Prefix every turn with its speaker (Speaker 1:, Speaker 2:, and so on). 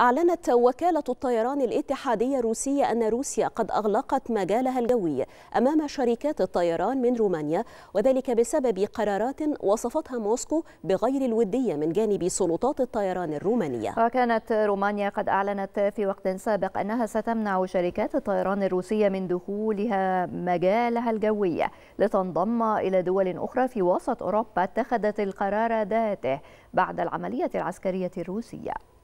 Speaker 1: أعلنت وكالة الطيران الاتحادية الروسية أن روسيا قد أغلقت مجالها الجوي أمام شركات الطيران من رومانيا وذلك بسبب قرارات وصفتها موسكو بغير الودية من جانب سلطات الطيران الرومانية وكانت
Speaker 2: رومانيا قد أعلنت في وقت سابق أنها ستمنع شركات الطيران الروسية من دخولها مجالها الجوي لتنضم إلى دول أخرى في وسط أوروبا اتخذت القرار ذاته بعد العملية العسكرية الروسية